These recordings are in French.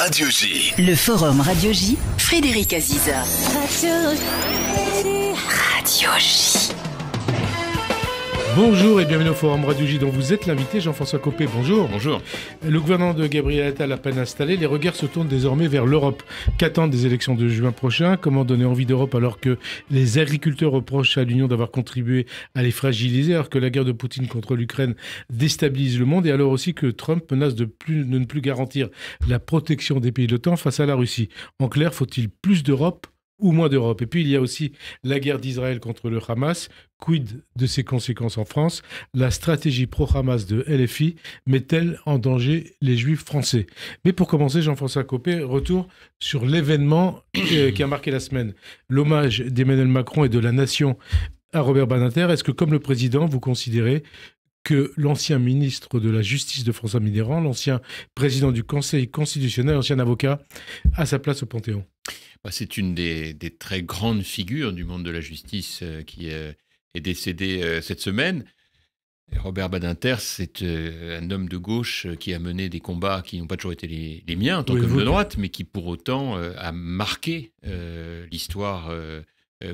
Radio J. Le forum Radio J. Frédéric Aziza. Radio J. Radio J. Bonjour et bienvenue au Forum Radio J dont vous êtes l'invité, Jean-François Copé. Bonjour. Bonjour. Le gouvernement de Gabriel Attal à peine installé, les regards se tournent désormais vers l'Europe. Qu'attendent des élections de juin prochain Comment donner envie d'Europe alors que les agriculteurs reprochent à l'Union d'avoir contribué à les fragiliser, alors que la guerre de Poutine contre l'Ukraine déstabilise le monde et alors aussi que Trump menace de, de ne plus garantir la protection des pays de l'OTAN face à la Russie En clair, faut-il plus d'Europe ou moins d'Europe. Et puis il y a aussi la guerre d'Israël contre le Hamas. Quid de ses conséquences en France La stratégie pro-Hamas de LFI met-elle en danger les juifs français Mais pour commencer, Jean-François Copé, retour sur l'événement euh, qui a marqué la semaine. L'hommage d'Emmanuel Macron et de la nation à Robert Banater. Est-ce que, comme le président, vous considérez que l'ancien ministre de la Justice de François Mitterrand, l'ancien président du Conseil constitutionnel, l'ancien avocat, a sa place au Panthéon bah, c'est une des, très grandes figures du monde de la justice euh, qui euh, est décédée euh, cette semaine. Robert Badinter, c'est un homme de gauche qui a mené des combats qui n'ont pas toujours été les, miens en tant que de droite, mais qui pour autant a marqué l'histoire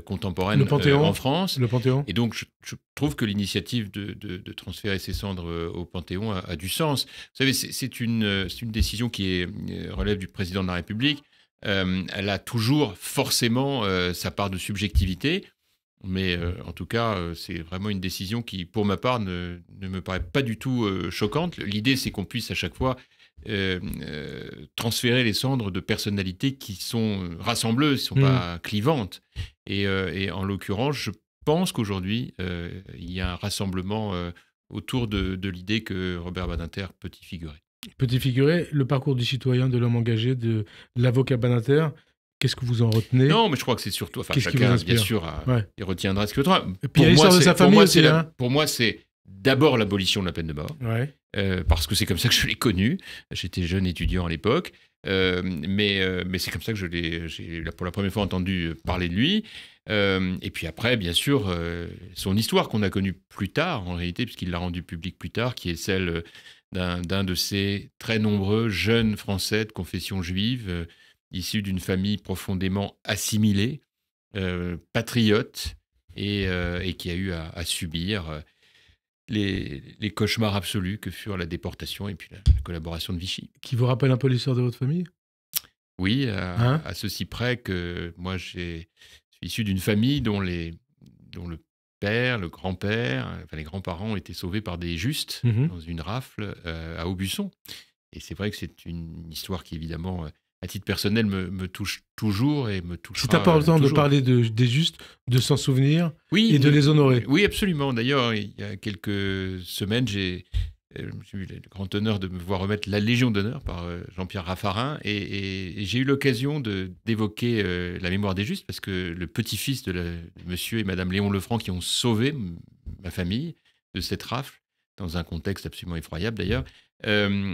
contemporaine en France. Le Panthéon. Et donc, je, trouve que l'initiative de, transférer ses cendres au Panthéon a, du sens. Vous savez, c'est une, décision qui relève du président de la République. Euh, elle a toujours forcément euh, sa part de subjectivité. Mais euh, en tout cas, c'est vraiment une décision qui, pour ma part, ne, me paraît pas du tout choquante. L'idée, c'est qu'on puisse à chaque fois transférer les cendres de personnalités qui sont rassembleuses, qui ne sont mmh. pas clivantes. Et, en l'occurrence, je pense qu'aujourd'hui, il y a un rassemblement autour de l'idée que Robert Badinter peut y figurer. Petit figuré, le parcours du citoyen, de l'homme engagé, de l'avocat banataire, Qu'est-ce que vous en retenez Non, mais je crois que c'est surtout. Enfin, chacun, bien sûr, euh, il retiendra ce que voudra. Et puis pour il y a moi, de sa famille aussi, hein. Pour moi, c'est d'abord l'abolition de la peine de mort, euh, parce que c'est comme ça que je l'ai connu. J'étais jeune étudiant à l'époque, euh, mais, mais c'est comme ça que je l'ai, j'ai pour la première fois entendu parler de lui. et puis après, bien sûr, son histoire qu'on a connue plus tard, en réalité, puisqu'il l'a rendue publique plus tard, qui est celle d'un de ces très nombreux jeunes Français de confession juive, euh, issus d'une famille profondément assimilée, euh, patriote, euh, et, qui a eu à, subir les, cauchemars absolus que furent la déportation et puis la, collaboration de Vichy. Qui vous rappelle un peu l'histoire de votre famille Oui, hein à, ceci près que moi, je suis issu d'une famille dont, les, dont le le grand-père, les grands-parents ont été sauvés par des justes mhm. dans une rafle euh, à Aubusson. Et c'est vrai que c'est une histoire qui, évidemment, euh, à titre personnel, me, touche toujours et me touche. C'est important euh, de parler des justes, de s'en souvenir et de les honorer. Oui, absolument. D'ailleurs, il y a quelques semaines, j'ai j'ai eu le grand honneur de me voir remettre la Légion d'honneur par euh, Jean-Pierre Raffarin. Et, j'ai eu l'occasion d'évoquer euh, la mémoire des justes parce que le petit-fils de, monsieur et madame Léon Lefranc qui ont sauvé ma famille de cette rafle, dans un contexte absolument effroyable d'ailleurs, euh,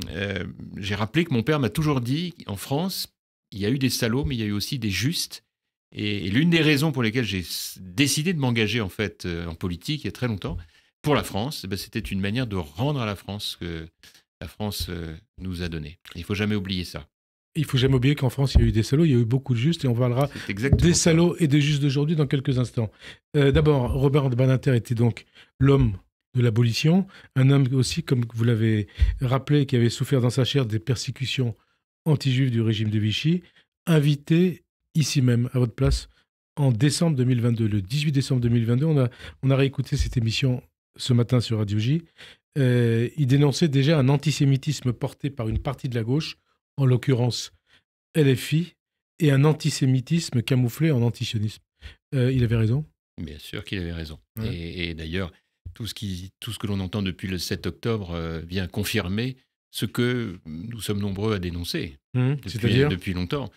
j'ai rappelé que mon père m'a toujours dit en France, il y a eu des salauds, mais il y a eu aussi des justes. Et, et l'une des raisons pour lesquelles j'ai décidé de m'engager en fait en politique il y a très longtemps, pour la France, eh ben, c'était une manière de rendre à la France ce que la France euh, nous a donné. Il faut jamais oublier ça. Il faut jamais oublier qu'en France, il y a eu des salauds, il y a eu beaucoup de justes, et on parlera des salauds et des justes d'aujourd'hui dans quelques instants. Euh, d'abord, Robert Baninter était donc l'homme de l'abolition, un homme aussi, comme vous l'avez rappelé, qui avait souffert dans sa chair des persécutions anti-juives du régime de Vichy, invité ici même, à votre place, en décembre 2022. Le 18 décembre 2022, on a, on a réécouté cette émission ce matin sur Radio J, euh, il dénonçait déjà un antisémitisme porté par une partie de la gauche, en l'occurrence LFI, et un antisémitisme camouflé en antisionisme. Euh, il avait raison Bien sûr qu'il avait raison. Et, d'ailleurs, tout ce, qui, tout ce que l'on entend depuis le 7 octobre euh, vient confirmer ce que nous sommes nombreux à dénoncer mmh, depuis, depuis, longtemps.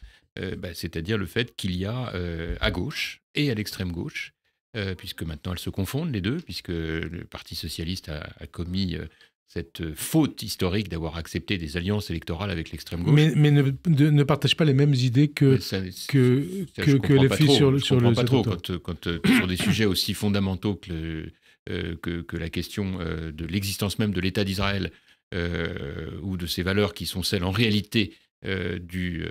Bah, c'est-à-dire le fait qu'il y a à gauche et à l'extrême gauche euh, puisque maintenant elles se confondent les deux, puisque le Parti socialiste a, commis euh, cette faute historique d'avoir accepté des alliances électorales avec l'extrême gauche. Mais, ne, partage pas les mêmes idées que, les filles sur, le. Je sur pas trop sur euh, des sujets aussi fondamentaux que, que, que, la question de l'existence même de l'État d'Israël ou de ses valeurs qui sont celles en réalité du,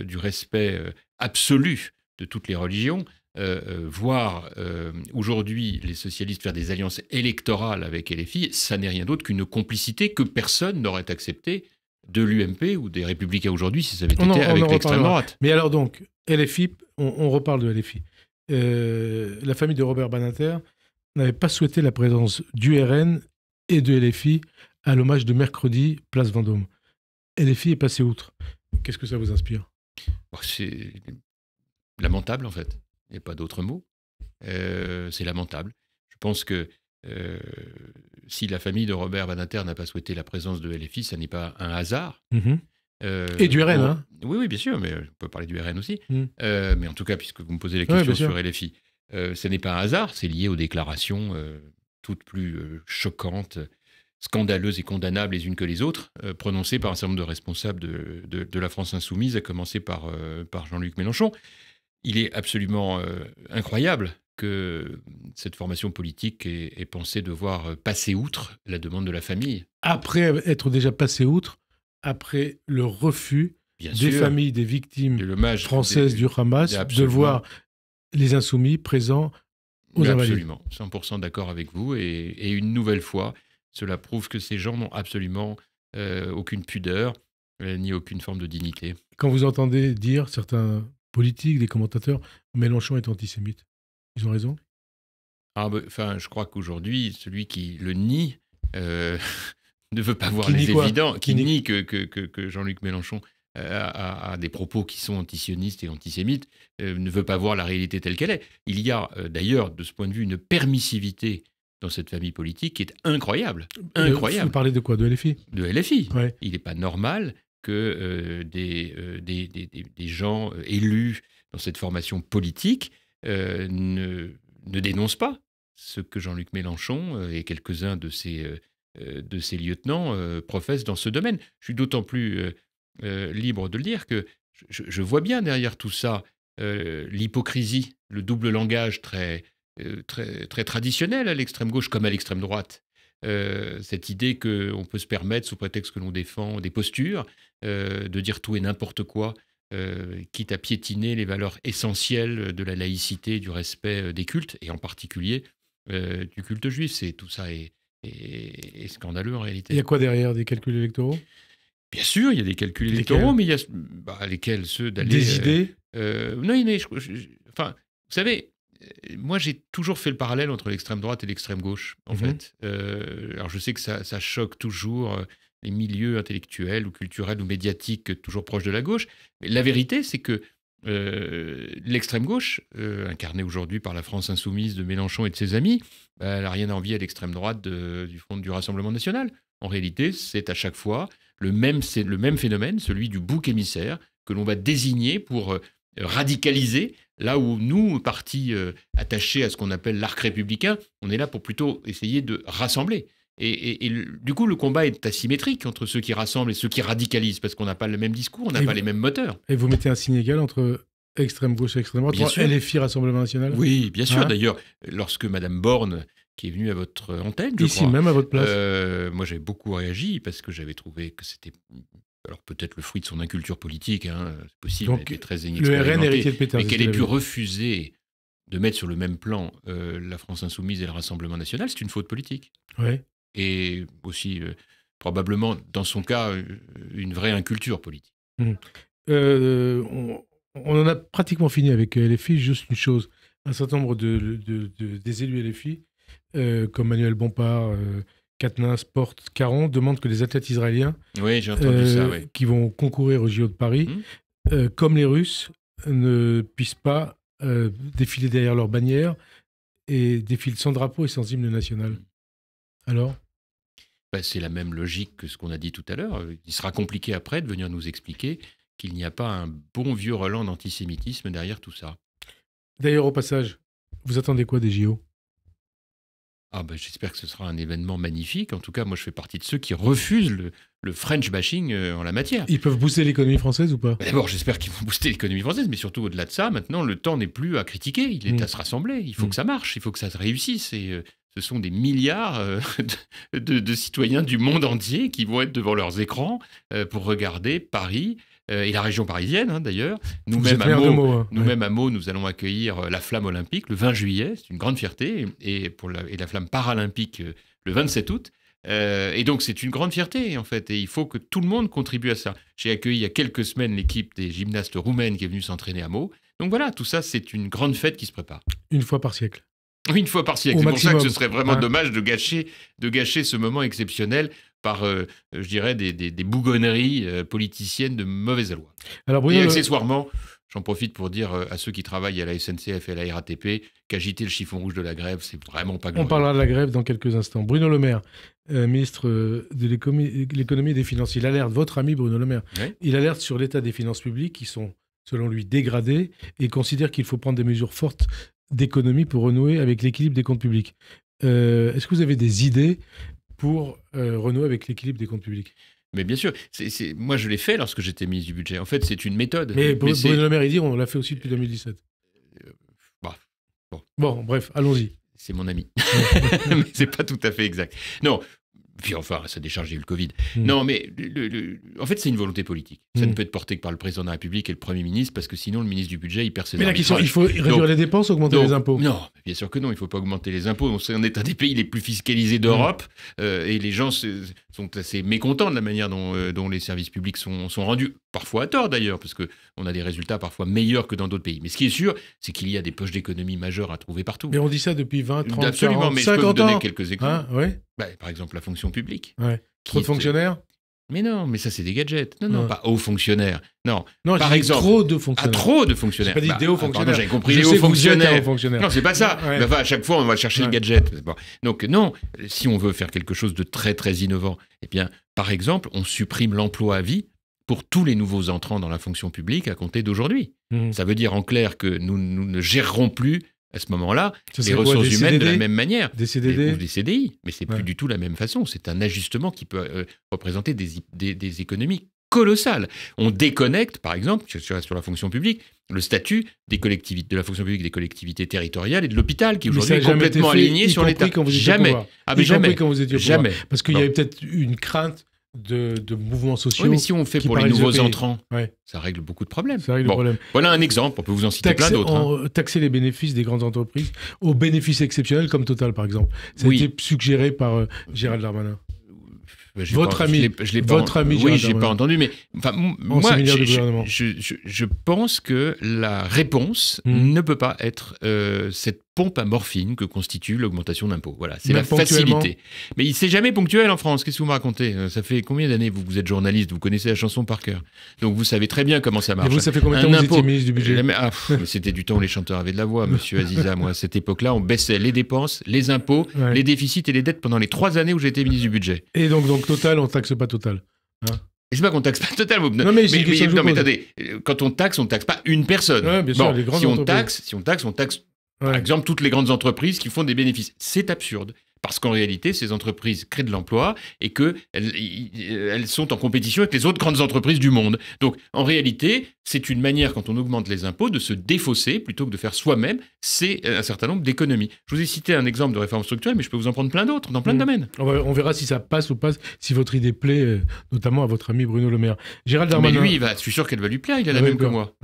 du respect absolu de toutes les religions. Euh, euh, voir euh, aujourd'hui les socialistes faire des alliances électorales avec LFI, ça n'est rien d'autre qu'une complicité que personne n'aurait acceptée de l'UMP ou des Républicains aujourd'hui si ça avait été avec l'extrême droite. Mais alors donc, LFI, on, reparle de LFI. la famille de Robert Banater n'avait pas souhaité la présence du RN et de LFI à l'hommage de mercredi, place Vendôme. LFI est passé outre. Qu'est-ce que ça vous inspire oh, C'est lamentable en fait il n'y a pas d'autre mot. Euh, c'est lamentable. Je pense que euh, si la famille de Robert Vanater n'a pas souhaité la présence de LFI, ça n'est pas un hasard. Mmh euh, et du RN, hein Oui, oui, bien sûr, mais on peut parler du RN aussi. Mmh. mais en tout cas, puisque vous me posez la question sur LFI, ce n'est pas un hasard, c'est lié aux déclarations toutes plus choquantes, scandaleuses et condamnables les unes que les autres, prononcées par un certain nombre de responsables de, la France insoumise, à commencer par, par Jean-Luc Mélenchon. Il est absolument euh, incroyable que cette formation politique ait, pensé devoir euh, passer outre la demande de la famille. Après être déjà passé outre, après le refus des familles des victimes françaises du Hamas de voir les insoumis présents aux Invalides. Absolument, 100% d'accord avec vous. Et, une nouvelle fois, cela prouve que ces gens n'ont absolument euh, aucune pudeur ni aucune forme de dignité. Quand vous entendez dire certains Politique des commentateurs, Mélenchon est antisémite. Ils ont raison ah, bah, Enfin, je crois qu'aujourd'hui, celui qui le nie euh, ne veut pas voir les évidents, qui, nie, que, que, que Jean-Luc Mélenchon euh, a, des propos qui sont antisionistes et antisémites, euh, ne veut pas voir la réalité telle qu'elle est. Il y a d'ailleurs, de ce point de vue, une permissivité dans cette famille politique qui est incroyable. Incroyable. Vous parlez de quoi De LFI De LFI. Ouais. Il n'est pas normal que euh, euh, des, des, gens euh, élus dans cette formation politique ne, ne dénoncent pas ce que Jean-Luc Mélenchon et quelques-uns de ses, de ses lieutenants professent dans ce domaine. Je suis d'autant plus libre de le dire que je, vois bien derrière tout ça l'hypocrisie, le double langage très, très, très traditionnel à l'extrême gauche comme à l'extrême droite. Euh, cette idée qu'on peut se permettre, sous prétexte que l'on défend des postures, euh, de dire tout et n'importe quoi, euh, quitte à piétiner les valeurs essentielles de la laïcité, du respect des cultes, et en particulier du culte juif. C'est, tout ça est, scandaleux en réalité. Il y a quoi derrière Des calculs électoraux Bien sûr, il y a des calculs électoraux, mais il y a bah, lesquels ceux d'aller. Des idées Non, il enfin, vous savez, moi, j'ai toujours fait le parallèle entre l'extrême droite et l'extrême gauche, en mhm. fait. Euh, alors, je sais que ça, choque toujours euh, les milieux intellectuels ou culturels ou médiatiques toujours proches de la gauche. Mais la vérité, c'est que euh, l'extrême gauche, incarnée aujourd'hui par la France insoumise de Mélenchon et de ses amis, bah, elle n'a rien à envier à l'extrême droite du Front du Rassemblement national. En réalité, c'est à chaque fois le même, le même phénomène, celui du bouc émissaire, que l'on va désigner pour radicaliser Là où nous, partis euh, attachés à ce qu'on appelle l'arc républicain, on est là pour plutôt essayer de rassembler. Et, du coup, le combat est asymétrique entre ceux qui rassemblent et ceux qui radicalisent, parce qu'on n'a pas le même discours, on n'a pas les mêmes moteurs. Et vous mettez un signe égal entre extrême gauche et extrême droite, bien sûr. LFI, Rassemblement National Oui, bien sûr. Hein D'ailleurs, lorsque Madame Borne qui est venue à votre antenne, je Ici, même à votre place. Euh, moi, j'avais beaucoup réagi parce que j'avais trouvé que c'était alors peut-être le fruit de son inculture politique, hein, c'est possible, très le RN mais qu'elle ait pu refuser de mettre sur le même plan euh, la France insoumise et le Rassemblement national, c'est une faute politique. Ouais. Et aussi, euh, probablement, dans son cas, euh, une vraie inculture politique. Hum. on, en a pratiquement fini avec LFI. Juste une chose, un certain nombre de, de, de des élus LFI, comme Manuel Bompard, Katnins, Sport Caron demande que les athlètes israéliens euh, qui vont concourir aux JO de Paris, mhm. euh, comme les Russes, ne puissent pas euh, défiler derrière leur bannière et défilent sans drapeau et sans hymne national. Mhm. Alors bah, C'est la même logique que ce qu'on a dit tout à l'heure. Il sera compliqué après de venir nous expliquer qu'il n'y a pas un bon vieux relent d'antisémitisme derrière tout ça. D'ailleurs, au passage, vous attendez quoi des JO ah ben, j'espère que ce sera un événement magnifique. En tout cas, moi, je fais partie de ceux qui refusent le, French bashing euh, en la matière. Ils peuvent booster l'économie française ou pas ben, D'abord, j'espère qu'ils vont booster l'économie française, mais surtout au-delà de ça, maintenant, le temps n'est plus à critiquer, il est mm. à se rassembler. Il faut mm. que ça marche, il faut que ça réussisse. Et euh, ce sont des milliards euh, de, citoyens du monde entier qui vont être devant leurs écrans pour regarder Paris euh, et la région parisienne hein, d'ailleurs. Nous-mêmes hein. à, Meaux, nous allons accueillir euh, la flamme olympique le 20 juillet, c'est une grande fierté, et, pour la, et la flamme paralympique euh, le 27 août. et donc, c'est une grande fierté, en fait. Et il faut que tout le monde contribue à ça. J'ai accueilli il y a quelques semaines l'équipe des gymnastes roumaines qui est venue s'entraîner à Meaux. Donc voilà, tout ça, c'est une grande fête qui se prépare. Une fois par siècle. une fois par siècle. C'est pour ça que ce serait vraiment dommage de gâcher, de gâcher ce moment exceptionnel par, euh, je dirais, des, bougonneries euh, politiciennes de mauvaise loi. Alors, Bruno, accessoirement, j'en profite pour dire euh, à ceux qui travaillent à la SNCF et à la RATP qu'agiter le chiffon rouge de la grève, c'est vraiment pas grave. On parlera de la grève dans quelques instants. Bruno Le Maire, ministre de l'économie et des finances, il alerte, votre ami Bruno Le Maire, il alerte sur l'état des finances publiques qui sont, selon lui, dégradées et considère qu'il faut prendre des mesures fortes d'économie pour renouer avec l'équilibre des comptes publics. Est-ce que vous avez des idées pour euh, renouer avec l'équilibre des comptes publics. Mais bien sûr, moi je l'ai fait lorsque j'étais ministre du budget. En fait, c'est une méthode. Mais, Bruno Le Maire, il dit, on l'a fait aussi depuis 2017. Euh, bah, bon. bref, allons-y. C'est mon ami. Mais c'est pas tout à fait exact. Non, puis enfin, ça décharge, a le Covid. Hmm. Non, mais en fait, c'est une volonté politique. Ça ne hmm. peut être porté que par le président de la République et le Premier ministre, parce que sinon, le ministre du Budget, il perd ses Mais il faut réduire les dépenses, augmenter les impôts Non, bien sûr que non, il ne faut pas augmenter les impôts. On est un des pays les plus fiscalisés d'Europe, euh, et les gens sont assez mécontents de la manière euh, dont, les services publics sont, sont rendus, parfois à tort d'ailleurs, parce que on a des résultats parfois meilleurs que dans d'autres pays. Mais ce qui est sûr, c'est qu'il y a des poches d'économie majeures à trouver partout. Mais on dit ça depuis 20, 30, Absolument, mais je peux donner quelques hein, exemples. Bah, par exemple, la fonction publique. Trop de fonctionnaires mais non, mais ça c'est des gadgets. Non, non, pas hauts fonctionnaires. Non, non par exemple, trop de fonctionnaires. Ah, trop de fonctionnaires. J'ai pas dit bah, des hauts fonctionnaires. J'avais compris les hauts fonctionnaires. Non, c'est pas ça. Bah, à chaque fois, on va chercher le gadget. Donc non, si on veut faire quelque chose de très très innovant, eh bien, par exemple, on supprime l'emploi à vie pour tous les nouveaux entrants dans la fonction publique à compter d'aujourd'hui. Mhm. Ça veut dire en clair que nous, ne gérerons plus à ce moment-là les ressources humaines de la même manière. Des Ou des CDI, mais c'est plus du tout la même façon. C'est un ajustement qui peut euh, représenter des, économies colossales. On déconnecte, par exemple, sur, la fonction publique, le statut des collectivités, de la fonction publique des collectivités territoriales et de l'hôpital, qui aujourd'hui est complètement aligné sur l'État. Jamais. Ah, jamais. vous jamais. Parce qu'il y avait peut-être une crainte de, mouvements sociaux. si on fait pour les nouveaux entrants, ça règle beaucoup de problèmes. problème. Voilà un exemple, on peut vous en citer plein d'autres. Hein. Euh, taxer les bénéfices des grandes entreprises aux bénéfices exceptionnels comme Total par exemple. Ça a été suggéré par euh, Gérald Darmanin. Euh, votre ami, je l'ai pas, votre ami. j'ai pas entendu, mais enfin, moi, je, je, je, pense que la réponse mmh. ne peut pas être cette pompe à morphine que constitue l'augmentation d'impôts. Voilà, c'est la facilité. Mais il s'est jamais ponctuel en France. Qu'est-ce que vous me racontez euh, Ça fait combien d'années vous, vous êtes journaliste, vous connaissez la chanson par cœur. Donc vous savez très bien comment ça marche. Et vous, ça fait combien de temps vous étiez ministre du budget euh, ah, C'était du temps où les chanteurs avaient de la voix, monsieur Aziza. Moi, à cette époque-là, on baissait les dépenses, les impôts, les déficits et les dettes pendant les trois années où j'étais ministre du budget. Et donc, donc Total, on taxe pas Total hein je sais pas qu'on taxe pas total. Vous... Non, mais, mais, non, mais attendez, quand on taxe, on taxe pas une personne. si on taxe, si on taxe, on taxe par exemple, toutes les grandes entreprises qui font des bénéfices. C'est absurde parce qu'en réalité, ces entreprises créent de l'emploi et qu'elles elles sont en compétition avec les autres grandes entreprises du monde. Donc, en réalité, c'est une manière, quand on augmente les impôts, de se défausser plutôt que de faire soi-même c'est euh, un certain nombre d'économies. Je vous ai cité un exemple de réforme structurelle, mais je peux vous en prendre plein d'autres, dans plein de mmh. domaines. On verra si ça passe ou pas, si votre idée plaît, euh, notamment à votre ami Bruno Le Maire. Gérald Darmanin... Mais lui, va, je suis sûr qu'elle va lui plaire, il a la même que moi.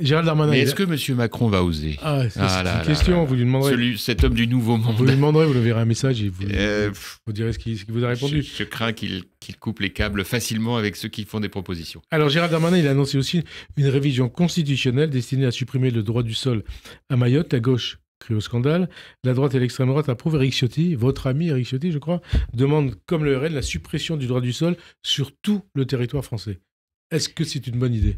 Gérald Darmanin... Mais est-ce que M. Macron va oser ah, ah c'est une question, vous lui demanderez... cet homme du nouveau monde. Vous lui demanderez, vous le verrez un message euh, vous, direz ce qu'il vous a répondu. Je, crains qu'il coupe les câbles facilement avec ceux qui font des propositions. Alors Gérard Darmanin, il a annoncé aussi une révision constitutionnelle destinée à supprimer le droit du sol à Mayotte. La gauche crie au scandale. La droite et l'extrême droite approuvent. Eric Ciotti, votre ami Eric Ciotti, je crois, demande, comme le RN, la suppression du droit du sol sur tout le territoire français. Est-ce que c'est une bonne idée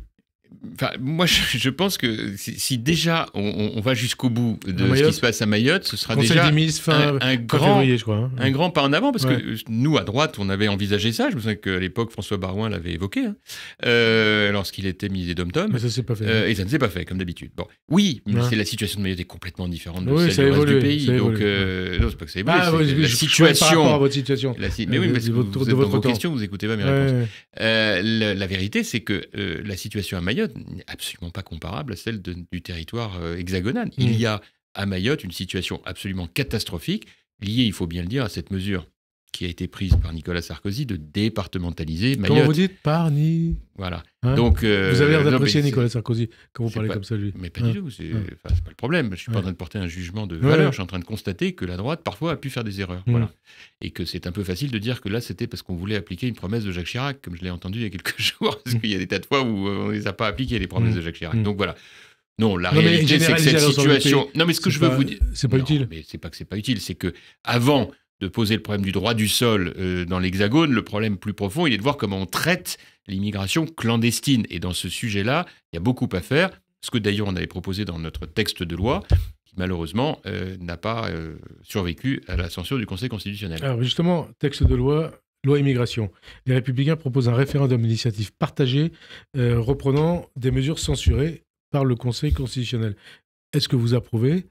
moi, je, pense que si, déjà on, va jusqu'au bout de ce qui se passe à Mayotte, ce sera déjà un, grand, hein. un grand pas en avant, parce que nous, à droite, on avait envisagé ça. Je me souviens qu'à l'époque, François Barouin l'avait évoqué, hein. euh, lorsqu'il était ministre des tom Mais ça s'est pas fait. Euh, et ça ne s'est pas fait, comme d'habitude. Bon, oui, mais c'est la situation de Mayotte est complètement différente de celle du reste du pays. Donc, euh, c'est pas que ça ah, évolue. la situation. votre situation. mais oui, parce que votre dans vous écoutez pas mes réponses. La vérité, c'est que la situation à Mayotte, n'est absolument pas comparable à celle du territoire euh, hexagonal. Il mm. y a à Mayotte une situation absolument catastrophique liée, il faut bien le dire, à cette mesure qui a été prise par Nicolas Sarkozy de départementaliser Mayotte. Quand vous dites par ni. Voilà. Hein Donc, euh, vous avez l'air d'apprécier Nicolas Sarkozy quand vous parlez comme ça, lui. Mais pas du hein tout. Hein c'est pas le problème. Je ne suis pas en train de porter un jugement de valeur. Je suis en train de constater que la droite, parfois, a pu faire des erreurs. Mmh. Voilà. Et que c'est un peu facile de dire que là, c'était parce qu'on voulait appliquer une promesse de Jacques Chirac, comme je l'ai entendu il y a quelques jours. parce mmh. qu'il y a des tas de fois où euh, on ne les a pas appliquées, les promesses mmh. de Jacques Chirac. Donc voilà. Non, la réalité, c'est que cette situation. Non, mais ce que je veux vous dire. C'est pas utile. Mais c'est pas que c'est pas utile. C'est que avant de poser le problème du droit du sol euh, dans l'Hexagone, le problème plus profond, il est de voir comment on traite l'immigration clandestine. Et dans ce sujet-là, il y a beaucoup à faire, ce que d'ailleurs on avait proposé dans notre texte de loi, qui malheureusement euh, n'a pas euh, survécu à la censure du Conseil constitutionnel. Alors justement, texte de loi, loi immigration. Les républicains proposent un référendum d'initiative partagée reprenant des mesures censurées par le Conseil constitutionnel. Est-ce que vous approuvez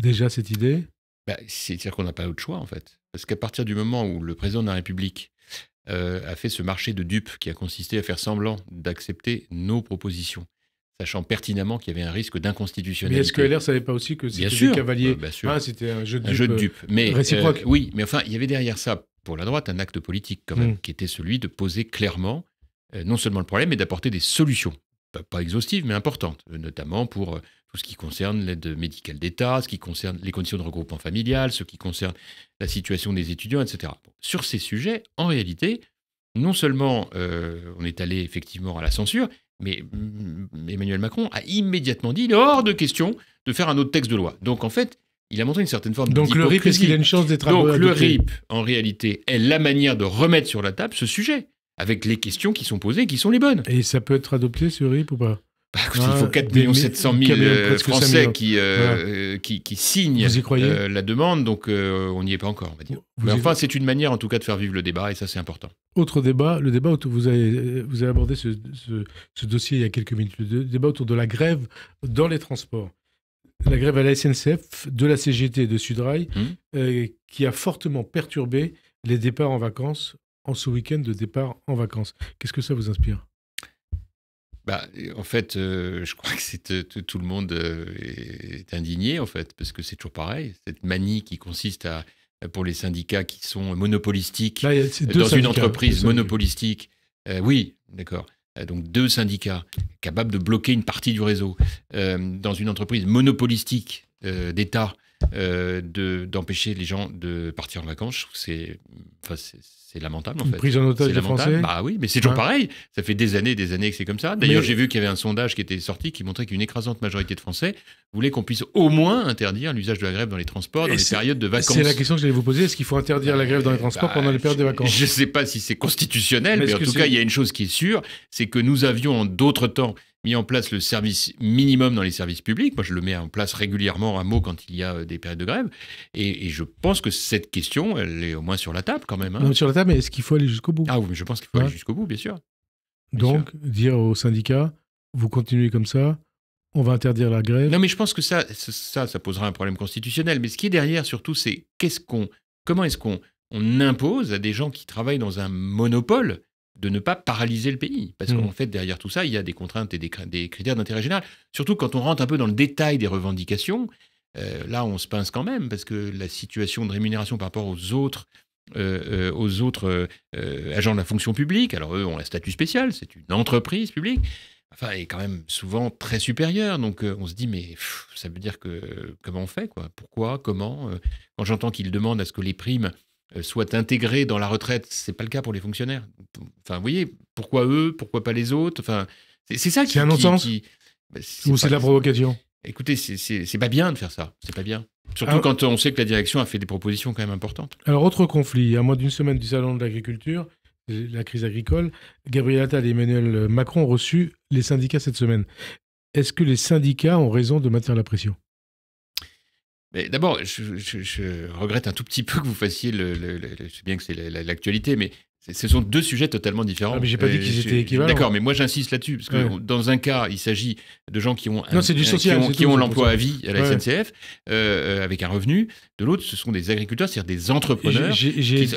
déjà cette idée bah, c'est-à-dire qu'on n'a pas d'autre choix, en fait. Parce qu'à partir du moment où le président de la République euh, a fait ce marché de dupes qui a consisté à faire semblant d'accepter nos propositions, sachant pertinemment qu'il y avait un risque d'inconstitutionnalité. Mais est-ce que LR savait pas aussi que c'était cavalier bah, ah, C'était un jeu de dupes. Mais, euh, réciproque. oui, mais enfin, il y avait derrière ça, pour la droite, un acte politique quand même, hmm. qui était celui de poser clairement euh, non seulement le problème, mais d'apporter des solutions, pas exhaustives, mais importantes, notamment pour tout ce qui concerne l'aide médicale d'État, ce qui concerne les conditions de regroupement familial, ce qui concerne la situation des étudiants, etc. Sur ces sujets, en réalité, non seulement euh, on est allé effectivement à la censure, mais Emmanuel Macron a immédiatement dit hors de question de faire un autre texte de loi. Donc en fait, il a montré une certaine forme de... Donc le RIP, est-ce qu'il a une chance d'être Donc le RIP, en réalité, est la manière de remettre sur la table ce sujet, avec les questions qui sont posées, qui sont les bonnes. Et ça peut être adopté, ce RIP ou pas bah, il faut 4 millions 700 000 euh, Français euh, Qui, qui, signent euh, la demande, donc on n'y est pas encore, on va dire. Mais enfin, c'est une manière en tout cas de faire vivre le débat, et ça c'est important. Autre débat, le débat autour, vous avez, vous avez abordé ce, dossier il y a quelques minutes, le débat autour de la grève dans les transports. La grève à la SNCF, de la CGT de Sudrail, mmh. qui a fortement perturbé les départs en vacances en ce week-end de départ en vacances. Qu'est-ce que ça vous inspire bah, en fait, euh, je crois que c'est euh, tout le monde euh, est indigné en fait, parce que c'est toujours pareil. Cette manie qui consiste à pour les syndicats qui sont monopolistiques dans une entreprise monopolistique. oui, d'accord. Donc deux syndicats capables de bloquer une partie du réseau dans une entreprise monopolistique d'État euh, d'empêcher les gens de partir en vacances. Je trouve c'est lamentable. En fait. prise en otage des Français Bah oui, mais c'est toujours pareil. Ça fait des années des années que c'est comme ça. D'ailleurs, j'ai vu qu'il y avait un sondage qui était sorti qui montrait qu'une écrasante majorité de Français voulait qu'on puisse au moins interdire l'usage de la grève dans les transports dans les périodes de vacances. C'est la question que j'allais vous poser. Est-ce qu'il faut interdire la grève dans les euh, transports bah, pendant les périodes de vacances Je ne sais pas si c'est constitutionnel, mais, mais en tout cas, il y a une chose qui est sûre, c'est que nous avions en d'autres temps mis en place le service minimum dans les services publics. Moi, je le mets en place régulièrement à mot quand il y a euh, des périodes de grève. Et, je pense que cette question, elle est au moins sur la table quand même. Hein. sur la table, mais est-ce qu'il faut aller jusqu'au bout Ah oui, mais je pense qu'il faut aller jusqu'au bout, bien sûr. Donc, dire aux syndicats, vous continuez comme ça, on va interdire la grève. Non, mais je pense que ça, ça, ça posera un problème constitutionnel. Mais ce qui est derrière, surtout, c'est qu'est-ce qu'on, comment est-ce qu'on on impose à des gens qui travaillent dans un monopole de ne pas paralyser le pays. Parce qu'en mmh. fait, derrière tout ça, il y a des contraintes et des, critères d'intérêt général. Surtout quand on rentre un peu dans le détail des revendications, euh, là, on se pince quand même, parce que la situation de rémunération par rapport aux autres, euh, euh, aux autres agents de la fonction publique, alors eux ont un statut spécial, c'est une entreprise publique, enfin, est quand même souvent très supérieure. Donc, on se dit, mais ça veut dire que comment on fait, quoi Pourquoi Comment Quand j'entends qu'ils demandent à ce que les primes euh, soient intégrés dans la retraite. C'est pas le cas pour les fonctionnaires. Enfin, vous voyez, pourquoi eux, pourquoi pas les autres Enfin, c'est ça qui. est un non-sens bah, Ou c'est la provocation Écoutez, c'est pas bien de faire ça. C'est pas bien. Surtout quand on sait que la direction a fait des propositions quand même importantes. Alors, autre conflit, à moins d'une semaine du salon de l'agriculture, euh, la crise agricole, Gabriel Attal et Emmanuel Macron ont reçu les syndicats cette semaine. Est-ce que les syndicats ont raison de maintenir la pression mais d'abord, je, je, je, regrette un tout petit peu que vous fassiez le. le bien que c'est l'actualité, mais ce sont deux sujets totalement différents. Ah, mais j'ai pas dit qu'ils étaient équivalents. D'accord, mais moi j'insiste là-dessus, parce que dans un cas, il s'agit de gens qui ont, un, non, du euh, social, qui ont, l'emploi à vie à la SNCF, euh, euh, avec un revenu. De l'autre, ce sont des agriculteurs, c'est-à-dire des entrepreneurs.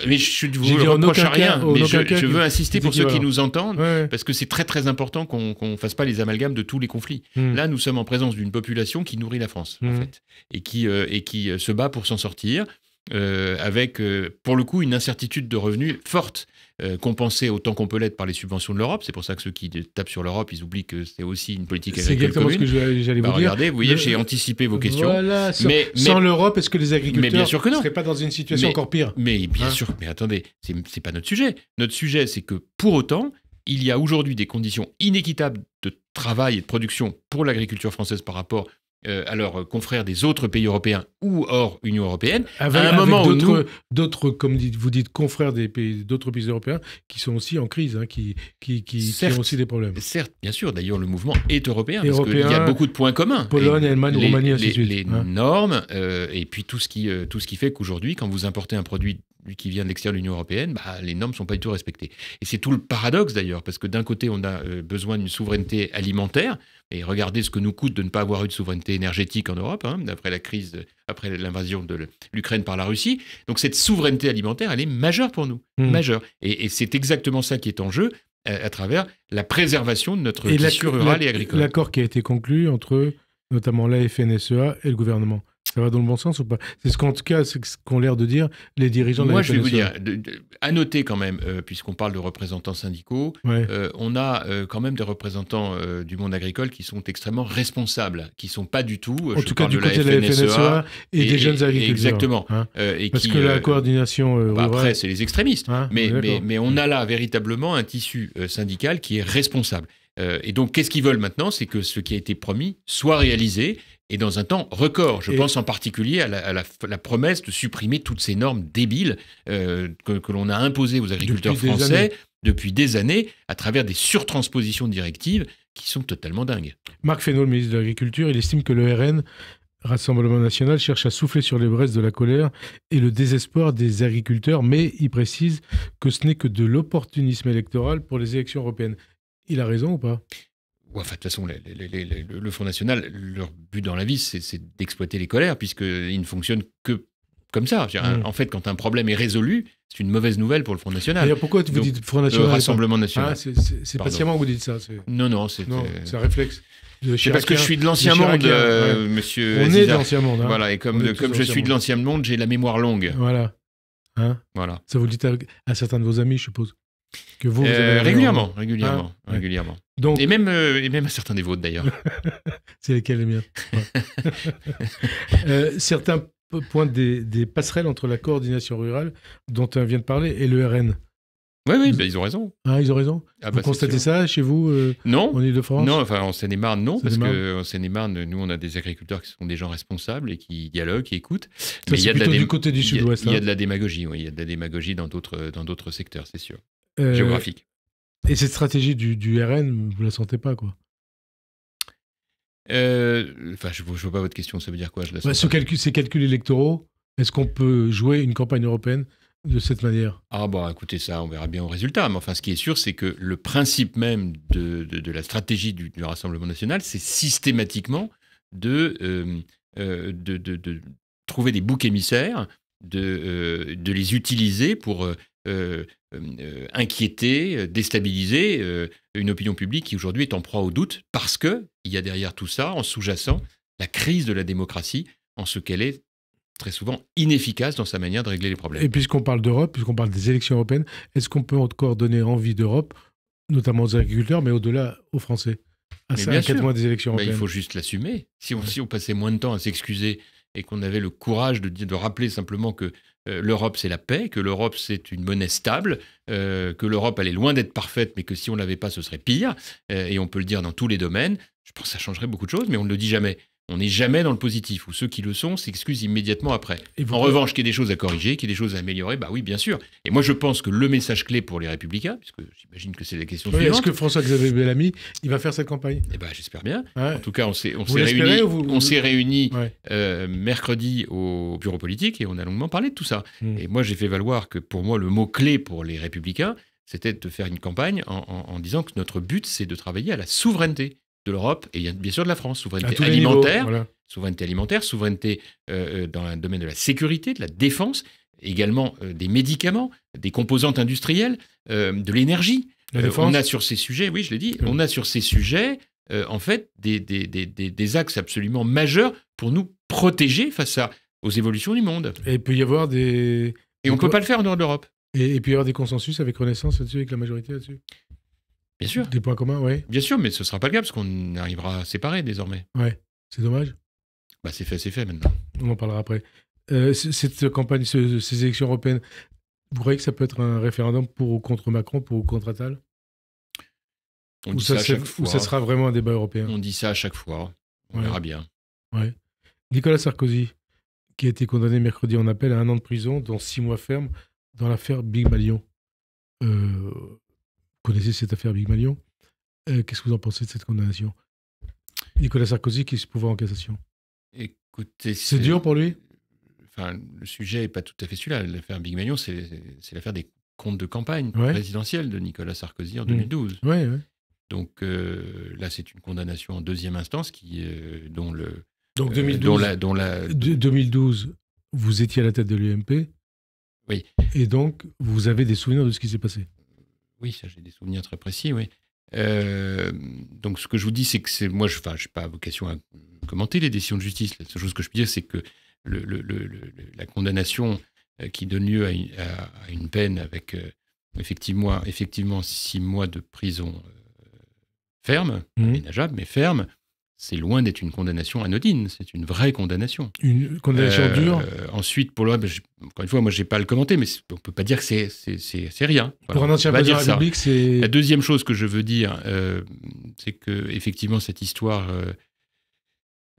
mais je vous reproche rien, mais je, veux insister pour ceux qui nous entendent, parce que c'est très très important qu'on ne fasse pas les amalgames de tous les conflits. Hmm. Là, nous sommes en présence d'une population qui nourrit la France, en hmm. fait, et qui, et qui se bat pour s'en sortir. avec, pour le coup, une incertitude de revenus forte. Euh, compenser autant qu'on peut l'être par les subventions de l'Europe. C'est pour ça que ceux qui tapent sur l'Europe, ils oublient que c'est aussi une politique agricole commune. C'est exactement ce que j'allais bah, vous dire. Regardez, vous voyez, j'ai anticipé vos questions. mais, sans l'Europe, est-ce que les agriculteurs ne seraient pas dans une situation encore pire Mais bien hein sûr, mais attendez, c'est pas notre sujet. Notre sujet, c'est que pour autant, il y a aujourd'hui des conditions inéquitables de travail et de production pour l'agriculture française par rapport alors euh, confrères des autres pays européens ou hors Union européenne. Avec, à un moment d'autres, comme vous dites, confrères des pays, d'autres pays européens qui sont aussi en crise, hein, qui, qui, qui, ont aussi des problèmes. Certes, bien sûr. D'ailleurs, le mouvement est européen, parce y a beaucoup de points communs. Pologne, Allemagne, Roumanie, ainsi de suite. Les hein. normes euh, et puis tout ce, qui, euh, tout ce qui fait qu'aujourd'hui, quand vous importez un produit qui vient de l'extérieur de l'Union européenne, bah, les normes ne sont pas du tout respectées. Et c'est tout le paradoxe d'ailleurs, parce que d'un côté, on a euh, besoin d'une souveraineté alimentaire, et regardez ce que nous coûte de ne pas avoir eu de souveraineté énergétique en Europe, hein, après la crise, après l'invasion de l'Ukraine par la Russie. Donc cette souveraineté alimentaire, elle est majeure pour nous, mmh. majeure. Et, c'est exactement ça qui est en jeu euh, à, travers la préservation de notre et tissu rural et agricole. L'accord qui a été conclu entre notamment la FNSEA et le gouvernement ça va dans le bon sens ou pas C'est ce qu'en tout cas, c'est ce qu'ont l'air de dire les dirigeants Moi, de la je vais vous e. dire, à noter quand même, euh, puisqu'on parle de représentants syndicaux, euh, on a euh, quand même des représentants du monde agricole qui sont extrêmement responsables, qui ne sont pas du tout. En je tout cas, du de la FNSEA, e e et, des jeunes agriculteurs. Exactement. Hein. Parce que la coordination. Bah, après, c'est les extrémistes. Hein, mais, mais, on a là véritablement un tissu syndical qui est responsable. et donc, qu'est-ce qu'ils veulent maintenant C'est que ce qui a été promis soit réalisé et dans un temps record. Je pense en particulier à, la, promesse de supprimer toutes ces normes débiles euh, que, l'on a imposées aux agriculteurs français depuis des années à travers des surtranspositions de directives qui sont totalement dingues. Marc Fesneau, le ministre de l'Agriculture, il estime que le RN Rassemblement national cherche à souffler sur les braises de la colère et le désespoir des agriculteurs, mais il précise que ce n'est que de l'opportunisme électoral pour les élections européennes. Il a raison ou pas de toute façon, le Front National, leur but dans la vie, c'est d'exploiter les colères, puisqu'ils ne fonctionnent que comme ça. Mm. En fait, quand un problème est résolu, c'est une mauvaise nouvelle pour le Front National. D'ailleurs, pourquoi vous dites Front National Rassemblement ah, National. c'est patiemment que vous dites ça. Non, non, c'est un réflexe. C'est parce que je suis de hein. l'ancien monde, hein. euh, monsieur. On est de l'ancien monde. Hein. Voilà, et comme, comme je suis de l'ancien monde, j'ai la mémoire longue. Voilà. voilà. Ça vous le dites à, certains de vos amis, je suppose. Que vous, euh, régulièrement, régulièrement, régulièrement et, même, euh, et même à certains des vôtres d'ailleurs. c'est lesquels les miens euh, Certains pointent des, passerelles entre la coordination rurale dont on vient de parler et le RN. Oui, oui, bah, ils ont raison. Ah, ils ont raison. Ah, vous bah, constatez ça chez vous euh, Non. En Ile-de-France Non, enfin, en Seine-et-Marne, non, parce qu'en Seine-et-Marne, nous, on a des agriculteurs qui sont des gens responsables et qui dialoguent, qui écoutent. Mais il y a de du côté du sud-ouest. Il y a hein. de la démagogie, oui, il y a de la démagogie dans d'autres secteurs, c'est sûr. géographique. Et cette stratégie du, RN, vous la sentez pas, quoi euh, Enfin, je vois pas votre question, ça veut dire quoi je bah, ce calcul, Ces calculs électoraux, est-ce qu'on peut jouer une campagne européenne de cette manière Ah bah écoutez ça, on verra bien au résultat. Mais enfin, ce qui est sûr, c'est que le principe même de, de, la stratégie du, Rassemblement national, c'est systématiquement euh, euh, de, de, trouver des boucs émissaires, de, les utiliser pour euh, euh, inquiéter, euh, déstabiliser une opinion publique qui aujourd'hui est en proie au doute parce qu'il y a derrière tout ça, en sous-jacent, la crise de la démocratie en ce qu'elle est très souvent inefficace dans sa manière de régler les problèmes. Et puisqu'on parle d'Europe, puisqu'on parle des élections européennes, est-ce qu'on peut encore donner envie d'Europe, notamment aux agriculteurs, mais au-delà aux Français mais bien sûr. des élections bah, européennes. il faut juste l'assumer. Si on, si on passait moins de temps à s'excuser et qu'on avait le courage de, de rappeler simplement que euh, l'Europe, c'est la paix, que l'Europe, c'est une monnaie stable, euh, que l'Europe, elle est loin d'être parfaite, mais que si on ne l'avait pas, ce serait pire. Euh, et on peut le dire dans tous les domaines. Je pense que ça changerait beaucoup de choses, mais on ne le dit jamais. On n'est jamais dans le positif, ou ceux qui le sont s'excusent immédiatement après. en revanche, qu'il y ait des choses à corriger, qu'il y ait des choses à améliorer, bah oui, bien sûr. Et moi, je pense que le message clé pour les Républicains, puisque j'imagine que c'est la question suivante. Est-ce que François-Xavier Bellamy, il va faire cette campagne Eh bah, j'espère bien. En tout cas, on s'est réunis, euh, mercredi au bureau politique et on a longuement parlé de tout ça. Hmm. Et moi, j'ai fait valoir que pour moi, le mot clé pour les Républicains, c'était de faire une campagne en disant que notre but, c'est de travailler à la souveraineté de l'Europe et bien sûr de la France. Souveraineté alimentaire, souveraineté alimentaire, euh, euh, souveraineté dans le domaine de la sécurité, de la défense, également euh, des médicaments, des composantes industrielles, de l'énergie. on a sur ces sujets, oui, je l'ai dit, on a sur ces sujets, en fait, des, des, des, des, axes absolument majeurs pour nous protéger face à, aux évolutions du monde. Et peut y avoir des... Et on ne peut pas le faire en dehors de l'Europe. Et, puis il y avoir des consensus avec Renaissance là-dessus, avec la majorité là-dessus Bien sûr. Des points communs, oui. Bien sûr, mais ce ne sera pas le cas parce qu'on arrivera séparer désormais. Ouais, c'est dommage. Bah, c'est fait, c'est fait maintenant. On en parlera après. Euh, cette campagne, ces élections européennes, vous croyez que ça peut être un référendum pour ou contre Macron, pour ou contre Attal On ou dit ça, à chaque fois. Ou ça sera vraiment un débat européen On dit ça à chaque fois. On verra bien. Nicolas Sarkozy, qui a été condamné mercredi en appel à un an de prison, dont six mois ferme, dans l'affaire Big Malion. Euh, connaissez cette affaire Big Malion. Euh, qu'est-ce que vous en pensez de cette condamnation Nicolas Sarkozy qui se pouvait en cassation. Écoutez, c'est dur pour lui. Enfin, le sujet n'est pas tout à fait celui-là. L'affaire Big Malion, c'est l'affaire des comptes de campagne présidentielle de Nicolas Sarkozy en 2012. Mmh. Donc euh, là, c'est une condamnation en deuxième instance qui, euh, dont le. Donc dont dont la... 2012, vous étiez à la tête de l'UMP. Oui. Et donc, vous avez des souvenirs de ce qui s'est passé oui, ça, j'ai des souvenirs très précis, oui. Euh, donc, ce que je vous dis, c'est que c'est moi, je n'ai pas vocation à commenter les décisions de justice. La seule chose que je peux dire, c'est que la condamnation euh, qui donne lieu à une, peine avec euh, effectivement, effectivement six mois de prison ferme, mmh. ménageable, mais ferme, c'est loin d'être une condamnation anodine, c'est une vraie condamnation. Une condamnation euh, dure euh, Ensuite, pour le bah, encore une fois, moi, je n'ai pas à le commenter, mais on ne peut pas dire que c'est rien. pour un ancien président de la République, c'est... La deuxième chose que je veux dire, euh, c'est que effectivement cette histoire,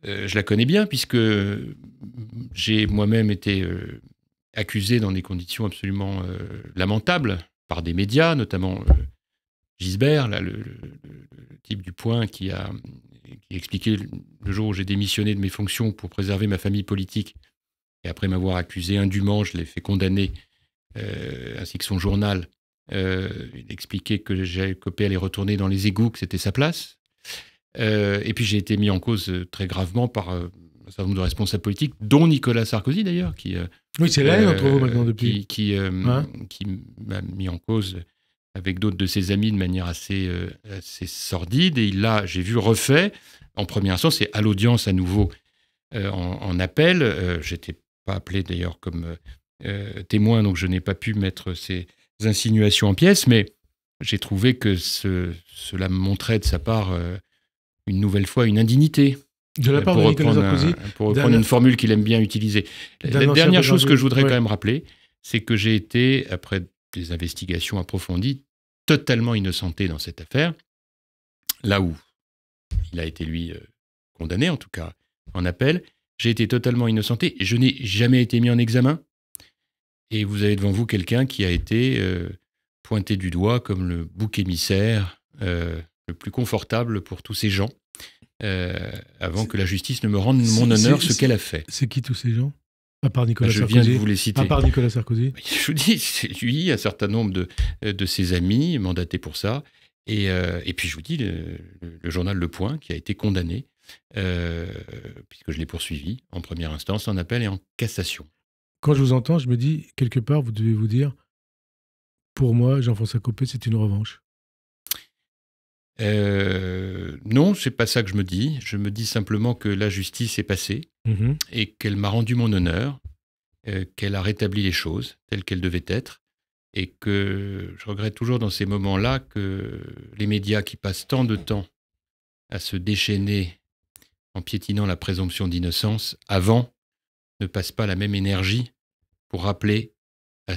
je la connais bien, puisque j'ai moi-même été accusé dans des conditions absolument lamentables par des médias, notamment Gisbert, là, le, le, type du point qui a qui expliquait le jour où j'ai démissionné de mes fonctions pour préserver ma famille politique, et après m'avoir accusé indûment, je l'ai fait condamner, euh, ainsi que son journal. Euh, il expliquait que à allait retourner dans les égouts, que c'était sa place. Euh, et puis j'ai été mis en cause très gravement par un certain nombre de responsables politiques, dont Nicolas Sarkozy d'ailleurs, qui. oui, c'est là entre vous maintenant depuis. Qui, qui hein m'a mis en cause avec d'autres de ses amis de manière assez, euh, assez sordide. Et il j'ai vu, refait en première instance et à l'audience à nouveau euh, en, appel. Je euh, J'étais pas appelé d'ailleurs comme témoin, donc je n'ai pas pu mettre ces insinuations en pièces, mais j'ai trouvé que ce, cela montrait de sa part une nouvelle fois une indignité. De la part pour de pour reprendre une formule qu'il aime bien utiliser. La, dernière chose que je voudrais quand même rappeler, c'est que j'ai été, après des investigations approfondies, totalement innocenté dans cette affaire, là où il a été, lui, euh, condamné, en tout cas en appel, j'ai été totalement innocenté, je n'ai jamais été mis en examen, et vous avez devant vous quelqu'un qui a été euh, pointé du doigt comme le bouc émissaire euh, le plus confortable pour tous ces gens, avant que la justice ne me rende mon honneur ce qu'elle a fait. C'est qui tous ces gens à part Nicolas Sarkozy. Je vous dis, c'est lui, un certain nombre de, de ses amis mandatés pour ça. Et, euh, puis je vous dis, le, journal Le Point, qui a été condamné, euh, puisque je l'ai poursuivi en première instance, en appel et en cassation. Quand je vous entends, je me dis, quelque part, vous devez vous dire, pour moi, Jean-François Copé, c'est une revanche. Euh, non, c'est pas ça que je me dis. Je me dis simplement que la justice est passée Mhm. et qu'elle m'a rendu mon honneur, euh, qu'elle a rétabli les choses telles qu'elles devaient être, et que je regrette toujours dans ces moments-là que les médias qui passent tant de temps à se déchaîner en piétinant la présomption d'innocence avant ne passent pas la même énergie pour rappeler à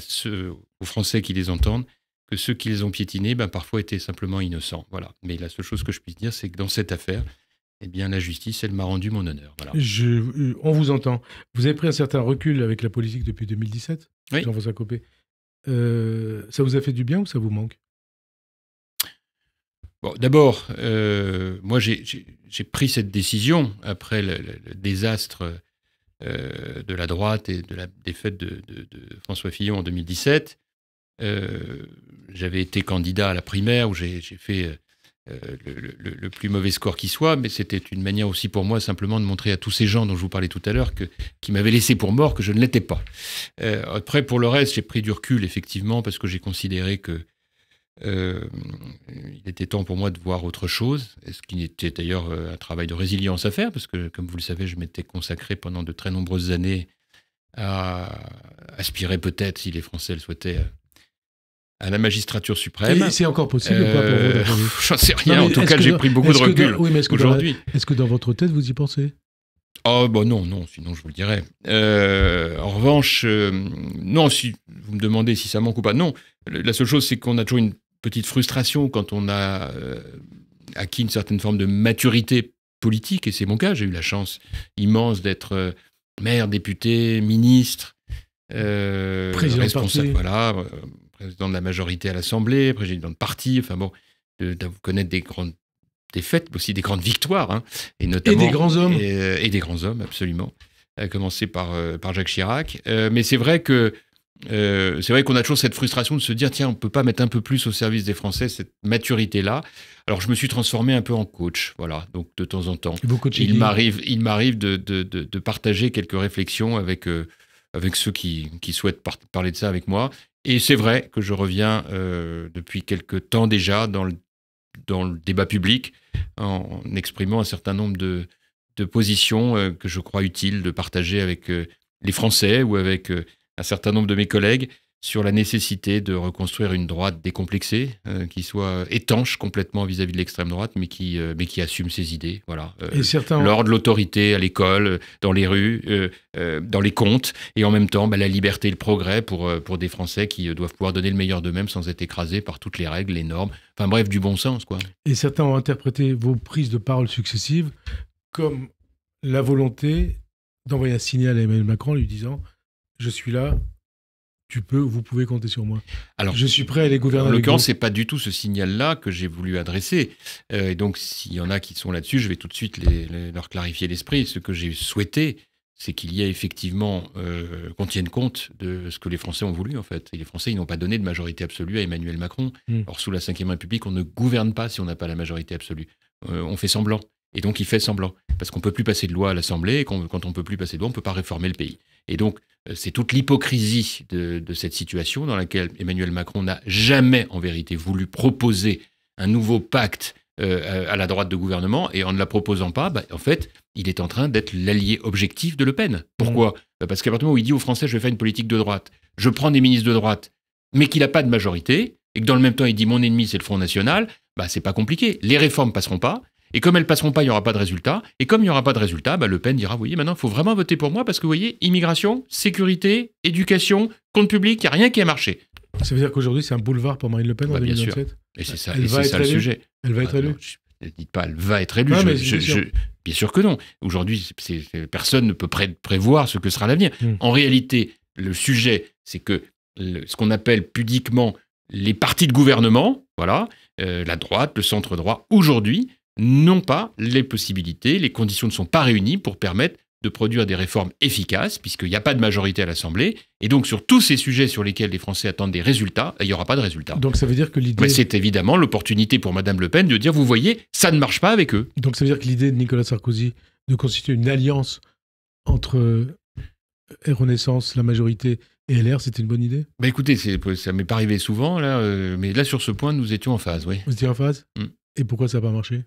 aux Français qui les entendent que ceux qui les ont piétinés ben, parfois étaient simplement innocents. Voilà. Mais la seule chose que je puisse dire, c'est que dans cette affaire, eh bien, la justice, elle m'a rendu mon honneur. Je, euh, on vous entend. Vous avez pris un certain recul avec la politique depuis 2017, Jean-François Copé. ça vous a fait du bien ou ça vous manque bon, D'abord, euh, moi, j'ai pris cette décision après le, désastre euh, de la droite et de la défaite de François Fillon en 2017. J'avais été candidat à la primaire où j'ai fait euh, le, plus mauvais score qui soit, mais c'était une manière aussi pour moi simplement de montrer à tous ces gens dont je vous parlais tout à l'heure qui m'avaient laissé pour mort que je ne l'étais pas. Euh, après, pour le reste, j'ai pris du recul effectivement parce que j'ai considéré que euh, il était temps pour moi de voir autre chose, ce qui était d'ailleurs un travail de résilience à faire parce que, comme vous le savez, je m'étais consacré pendant de très nombreuses années à aspirer peut-être, si les Français le souhaitaient, à la magistrature suprême. C'est encore possible euh, ou pas euh, sais rien. en tout cas, j'ai pris beaucoup de recul oui, aujourd'hui. Est-ce que dans votre tête, vous y pensez Oh, bah non, non, sinon je vous le dirais. Euh, en revanche, euh, non, si vous me demandez si ça manque ou pas, non. La seule chose, c'est qu'on a toujours une petite frustration quand on a acquis une certaine forme de maturité politique, et c'est mon cas. J'ai eu la chance immense d'être maire, député, ministre, responsable, voilà président de la majorité à l'Assemblée, président de parti, enfin bon, de, connaître des grandes défaites, mais aussi des grandes victoires, hein, et notamment et des grands hommes, euh, et, des grands hommes absolument, à commencer par euh, par Jacques Chirac. Euh, mais c'est vrai que c'est vrai qu'on a toujours cette frustration de se dire tiens on peut pas mettre un peu plus au service des Français cette maturité là. Alors je me suis transformé un peu en coach, voilà donc de temps en temps. il m'arrive il m'arrive de, partager quelques réflexions avec avec ceux qui, qui souhaitent parler de ça avec moi. Et c'est vrai que je reviens euh, depuis quelque temps déjà dans le, dans le débat public en, exprimant un certain nombre de, positions euh, que je crois utiles de partager avec euh, les Français ou avec un certain nombre de mes collègues sur la nécessité de reconstruire une droite décomplexée, euh, qui soit étanche complètement vis-à-vis de l'extrême droite, mais qui, euh, mais qui assume ses idées. Voilà. Euh, et certains... Lors l'autorité à l'école, dans les rues, dans les comptes, et en même temps bah, la liberté et le progrès pour, pour des Français qui doivent pouvoir donner le meilleur d'eux-mêmes sans être écrasés par toutes les règles, les normes. Enfin bref, du bon sens. quoi. Et certains ont interprété vos prises de parole successives comme la volonté d'envoyer un signal à Emmanuel Macron lui disant Je suis là, tu peux, vous pouvez compter sur moi. Alors, je suis prêt à les gouverner. En l'occurrence, c'est pas du tout ce signal-là que j'ai voulu adresser. Euh, et donc, s'il y en a qui sont là-dessus, je vais tout de suite leur clarifier l'esprit. Ce que j'ai souhaité, c'est qu'il y ait effectivement euh, qu'on tienne compte de ce que les Français ont voulu en fait. Et les Français, ils n'ont pas donné de majorité absolue à Emmanuel Macron. Hmm. Or, sous la Ve République, on ne gouverne pas si on n'a pas la majorité absolue. Euh, on fait semblant. Et donc il fait semblant. Parce qu'on ne peut plus passer de loi à l'Assemblée, et quand, on ne peut plus passer de loi, on ne peut pas réformer le pays. Et donc euh, c'est toute l'hypocrisie de, cette situation dans laquelle Emmanuel Macron n'a jamais en vérité voulu proposer un nouveau pacte euh, à la droite de gouvernement, et en ne la proposant pas, bah, en fait, il est en train d'être l'allié objectif de Le Pen. Pourquoi mmh. bah, Parce qu'à partir du moment où il dit aux Français, je vais faire une politique de droite, je prends des ministres de droite, mais qu'il n'a pas de majorité, et que dans le même temps, il dit mon ennemi, c'est le Front National, bah, c'est pas compliqué. Les réformes passeront pas, et comme elles passeront pas, il n'y aura pas de résultat. Et comme il n'y aura pas de résultat, bah, Le Pen dira, vous voyez, maintenant, il faut vraiment voter pour moi parce que, vous voyez, immigration, sécurité, éducation, compte public, il n'y a rien qui a marché. Ça veut dire qu'aujourd'hui, c'est un boulevard pour Marine Le Pen en 2027 bah, Et c'est ça, le sujet. Elle va être ah, élue Ne dites pas, elle va être élue. bien sûr que non. Aujourd'hui, personne ne peut prévoir ce que sera l'avenir. Hmm. En réalité, le sujet, c'est que ce qu'on appelle pudiquement les partis de gouvernement, voilà, euh, la droite, le centre droit, aujourd'hui, n'ont pas les possibilités, les conditions ne sont pas réunies pour permettre de produire des réformes efficaces, puisqu'il n'y a pas de majorité à l'Assemblée. Et donc, sur tous ces sujets sur lesquels les Français attendent des résultats, il n'y aura pas de résultats. Donc, ça veut dire que l'idée. C'est évidemment l'opportunité pour Mme Le Pen de dire vous voyez, ça ne marche pas avec eux. Donc, ça veut dire que l'idée de Nicolas Sarkozy de constituer une alliance entre euh, Renaissance, la majorité et LR, c'était une bonne idée bah Écoutez, ça m'est pas arrivé souvent, là, euh, mais là, sur ce point, nous étions en phase, oui. Vous étiez en phase mm. Et pourquoi ça n'a pas marché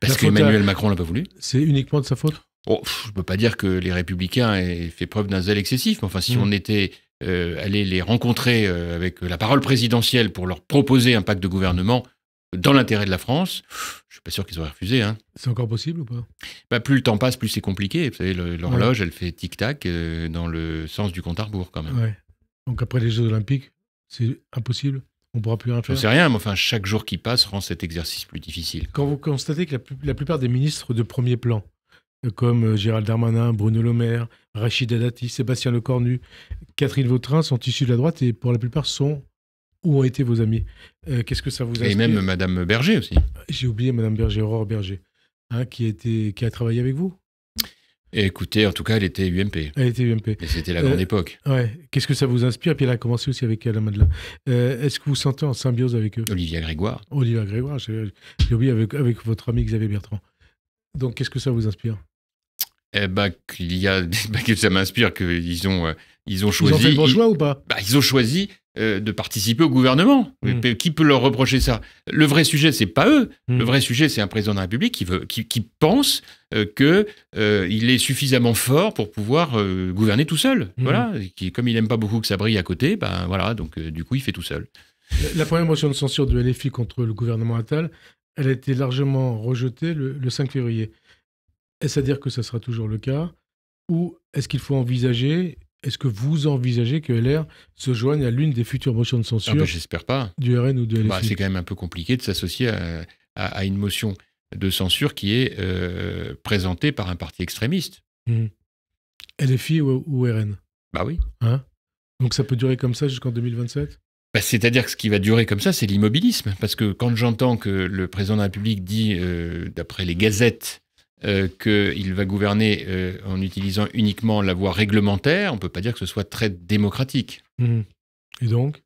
parce qu'Emmanuel Macron Macron l'a pas voulu. C'est uniquement de sa faute oh, Je ne peux pas dire que les Républicains aient fait preuve d'un zèle excessif, mais enfin, si hmm. on était euh, allé les rencontrer euh, avec la parole présidentielle pour leur proposer un pacte de gouvernement dans l'intérêt de la France, je ne suis pas sûr qu'ils auraient refusé. Hein. C'est encore possible ou pas bah, Plus le temps passe, plus c'est compliqué. Vous savez, l'horloge, elle fait tic-tac euh, dans le sens du compte à rebours quand même. Donc après les Jeux Olympiques, c'est impossible on pourra plus rien faire. rien, mais enfin, chaque jour qui passe rend cet exercice plus difficile. Quand vous constatez que la, plupart des ministres de premier plan, euh, comme euh, Gérald Darmanin, Bruno Le Maire, Rachid Adati, Sébastien Lecornu, Catherine Vautrin, sont issus de la droite et pour la plupart sont ou ont été vos amis euh, Qu'est-ce que ça vous a Et même Madame Berger aussi. J'ai oublié Madame Berger, Aurore Berger, hein, qui a travaillé avec vous écoutez, en tout cas, elle était UMP. Elle était UMP. Et c'était la grande euh, époque. Ouais. Qu'est-ce que ça vous inspire Et puis elle a commencé aussi avec Alain Madelin. Euh, est-ce que vous sentez en symbiose avec eux Olivia Grégoire. Olivia Grégoire, j'ai oublié, avec, avec votre ami Xavier Bertrand. Donc, qu'est-ce que ça vous inspire eh ben, y a, ben, ça m'inspire qu'ils euh, ont, ils ont choisi. Ils ont fait le bon choix ou pas bah, Ils ont choisi de participer au gouvernement. Hmm. Qui peut leur reprocher ça Le vrai sujet, c'est pas eux. Le hmm. vrai sujet, c'est un président de la République qui, veut, qui, qui pense euh, que euh, il est suffisamment fort pour pouvoir euh, gouverner tout seul. Mhm. Voilà, qui, comme il n'aime pas beaucoup que ça brille à côté, ben voilà, donc du coup, il fait tout seul. La première motion de censure de LFI contre le gouvernement Attal, elle a été largement rejetée le, 5 février. Est-ce à dire que ça sera toujours le cas Ou est-ce qu'il faut envisager, est-ce que vous envisagez que LR se joigne à l'une des futures motions de ah ben, censure J'espère pas. Du RN ou de LFI bah, C'est quand même un peu compliqué de s'associer à, une motion de censure qui est euh, présentée par un parti extrémiste. Hmm. LFI ou, RN Bah oui. Hein? Donc ça peut durer comme ça jusqu'en 2027 bah, C'est-à-dire que ce qui va durer comme ça, c'est l'immobilisme. Parce que quand j'entends que le président de la République dit, euh, d'après les gazettes, euh, qu'il va gouverner en utilisant uniquement la voie réglementaire, on ne peut pas dire que ce soit très démocratique. Hmm. Et donc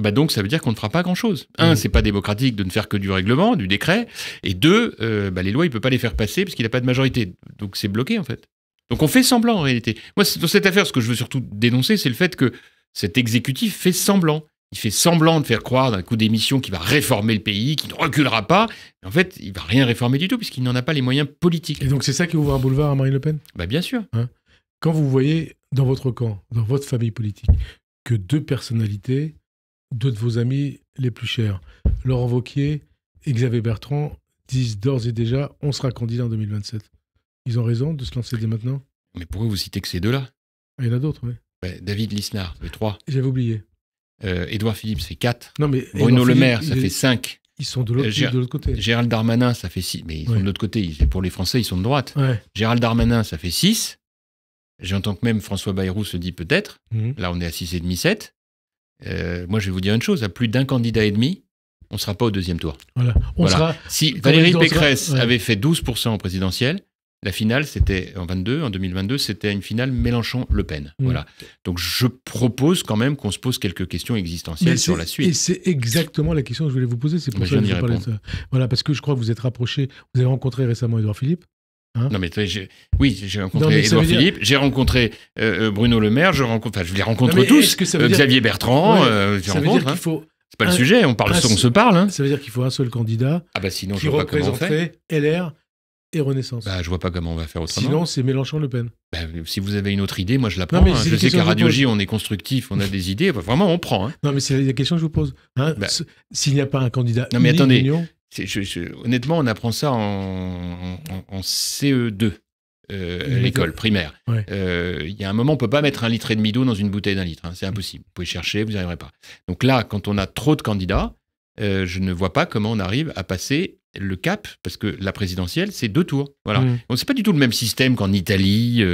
bah, donc ça veut dire qu'on ne fera pas grand-chose. Un, mm. c'est pas démocratique de ne faire que du règlement, du décret, et deux, euh, bah, les lois, il peut pas les faire passer parce qu'il n'a pas de majorité. Donc c'est bloqué en fait. Donc on fait semblant en réalité. Moi, dans cette affaire, ce que je veux surtout dénoncer, c'est le fait que cet exécutif fait semblant. Il fait semblant de faire croire d'un coup d'émission qui va réformer le pays, qui ne reculera pas. en fait, il va rien réformer du tout puisqu'il n'en a pas les moyens politiques. Et donc c'est ça qui ouvre un boulevard à Marine Le Pen bah, Bien sûr. Hein Quand vous voyez dans votre camp, dans votre famille politique, que deux personnalités deux de vos amis les plus chers, Laurent Vauquier et Xavier Bertrand, disent d'ores et déjà on sera candidat en 2027. Ils ont raison de se lancer dès maintenant Mais pourquoi vous citez que ces deux-là Il y en a d'autres, oui. David Lisnard, c'est trois. J'avais oublié. Euh, Edouard Philippe, c'est quatre. Non, mais Bruno Le Maire, ça fait 5. Ils sont euh, de l'autre côté. Gérald Darmanin, ça fait six. Mais ils sont de l'autre côté. Pour les Français, ils sont de droite. Gérald Darmanin, ça fait 6. J'entends que même François Bayrou se dit peut-être. Mhm. Là, on est à 6,5-7. Euh, moi, je vais vous dire une chose, à plus d'un candidat et demi, on ne sera pas au deuxième tour. Voilà. On Sera, si Valérie Pécresse avait fait 12% en présidentiel, la finale, c'était en 22, en 2022, c'était une finale Mélenchon-Le Pen. Mm. Voilà. Donc je propose quand même qu'on se pose quelques questions existentielles sur la suite. Et c'est exactement la question que je voulais vous poser. C'est pour bah, ça que je, de Voilà, parce que je crois que vous êtes rapproché. Vous avez rencontré récemment Édouard Philippe. Hein non, mais oui, j'ai rencontré Édouard Philippe, j'ai rencontré euh, euh, Bruno Le Maire, je, rencontre, je les rencontre tous. Que euh, Xavier Bertrand, ouais, rencontre. Hein. C'est pas le sujet, on, parle, qu'on se parle. Hein. Ça veut dire qu'il faut un seul candidat ah bah sinon, qui je vois fait. LR et Renaissance. Bah, je vois pas comment on va faire autrement. Sinon, c'est Mélenchon-Le Pen. Bah, si vous avez une autre idée, moi je la prends. je sais qu'à Radio J, on est constructif, on a des idées. vraiment, on prend. Non, mais c'est la question que je vous pose. Bah s'il n'y a pas un candidat. Non, mais attendez honnêtement, on apprend ça en, CE2. Euh, l'école primaire. Il euh, y a un moment, on ne peut pas mettre un litre et demi d'eau dans une bouteille d'un litre. Hein, c'est mm. impossible. Vous pouvez chercher, vous n'y arriverez pas. Donc là, quand on a trop de candidats, euh, je ne vois pas comment on arrive à passer le cap, parce que la présidentielle, c'est deux tours. Voilà. Mmh. On sait pas du tout le même système qu'en Italie,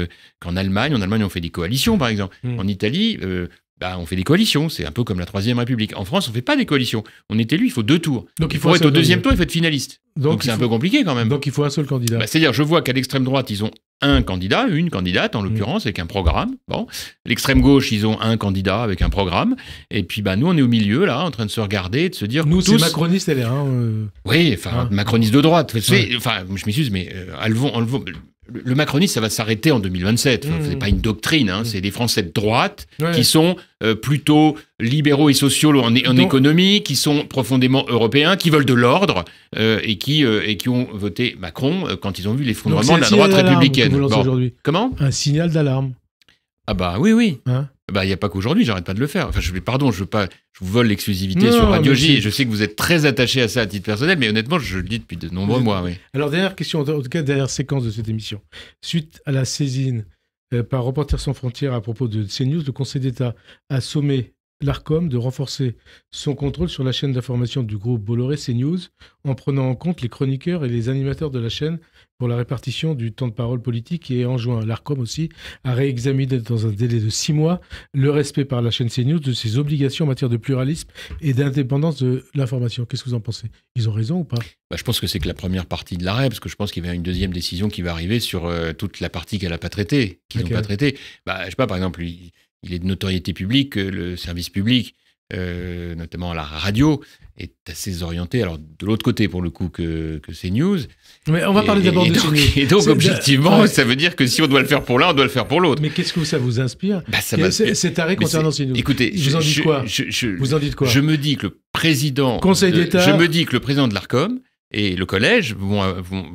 qu'en Allemagne. En Allemagne, on fait des coalitions, par exemple. Mm. En Italie, bah, on fait des coalitions. C'est un peu comme la Troisième République. En France, on fait pas des coalitions. On est élu, il faut deux tours. Donc il faut, être au deuxième tour, il faut être finaliste. Donc c'est un peu compliqué quand même. Donc il faut un seul candidat. Bah, c'est-à-dire, je vois qu'à l'extrême droite, ils ont un candidat, une candidate en mm. l'occurrence, avec un programme. Bon, l'extrême gauche, ils ont un candidat avec un programme. Et puis, bah, nous, on est au milieu là, en train de se regarder, de se dire. Nous, tous... c'est macroniste, elle est. Hein, euh. Oui, enfin, hein. macroniste de droite. Enfin, je m'excuse, mais euh, le macronisme, ça va s'arrêter en 2027. Ce n'est C'est pas une doctrine, hein. mmh. c'est des Français de droite qui sont euh, plutôt libéraux et sociaux en, économie, qui sont profondément européens, qui veulent de l'ordre euh, euh, et qui ont voté Macron quand ils ont vu l'effondrement de la droite républicaine. Comment Un signal d'alarme. Ah bah oui, oui. Hein bah, il n'y a pas qu'aujourd'hui, j'arrête pas de le faire. Enfin, je, pardon, je veux pas, je vous vole l'exclusivité sur Radio J. Je sais que vous êtes très attaché à ça à titre personnel, mais honnêtement, je le dis depuis de nombreux mois. Alors, dernière question, en tout cas, dernière séquence de cette émission. Suite à la saisine euh, par Reporters sans frontières à propos de CNews, le Conseil d'État a sommé l'ARCOM de renforcer son contrôle sur la chaîne d'information du groupe Bolloré CNews en prenant en compte les chroniqueurs et les animateurs de la chaîne pour la répartition du temps de parole politique et en juin, l'ARCOM aussi à réexaminé dans un délai de six mois le respect par la chaîne CNews de ses obligations en matière de pluralisme et d'indépendance de l'information. Qu'est-ce que vous en pensez Ils ont raison ou pas bah, Je pense que c'est que la première partie de l'arrêt, parce que je pense qu'il y a une deuxième décision qui va arriver sur euh, toute la partie qu'elle n'a pas traitée, qu'ils n'ont pas traitée. Bah, je sais pas, par exemple, il, est de notoriété publique euh, le service public euh, notamment la radio, est assez orientée, alors de l'autre côté pour le coup que, ces news Mais on va parler d'abord de donc, Et donc objectivement, ça veut dire que si on doit le faire pour l'un, on doit le faire pour l'autre. Mais qu'est-ce que ça vous inspire bah, Cet arrêt concernant news. Écoutez, vous, je, en dites quoi je, vous en quoi Je me dis que le président. Conseil d'État. Je me dis que le président de l'ARCOM et le collège vont,